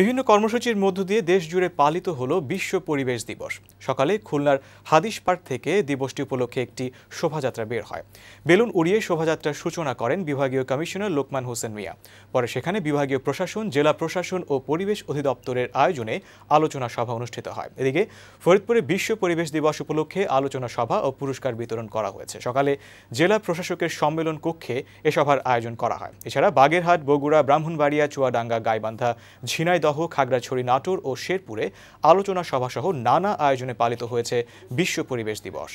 বিভিন্ন কর্মসূচির মধ্য দিয়ে দেশ জুড়ে পালিত হলো বিশ্ব পরিবেশ দিবস সকালে খুলনার হাদিস পার্ক থেকে দিবসটি উপলক্ষে একটি শোভাযাত্রা বের হয় বেলুন উড়িয়ে শোভাযাত্রার সূচনা করেন বিভাগীয় কমিশনার লোকমান হোসেন মিয়া পরে সেখানে বিভাগীয় প্রশাসন জেলা প্রশাসন ও পরিবেশ অধিদপ্তরের আয়োজনে আলোচনা সভা অনুষ্ঠিত হয় এদিকে ফরিদপুরে বিশ্ব পরিবেশ দিবস উপলক্ষে আলোচনা সভা ও পুরস্কার বিতরণ করা হয়েছে সকালে জেলা প্রশাসকের সম্মেলন কক্ষে এ সভার আয়োজন করা হয় এছাড়া বাগেরহাট বগুড়া ব্রাহ্মণবাড়িয়া চুয়াডাঙ্গা গাইবান্ধা ঝিনাইদহ সহ খাগড়াছড়ি নাটোর ও শেরপুরে আলোচনা সভাসহ নানা আয়োজনে পালিত হয়েছে বিশ্ব পরিবেশ দিবস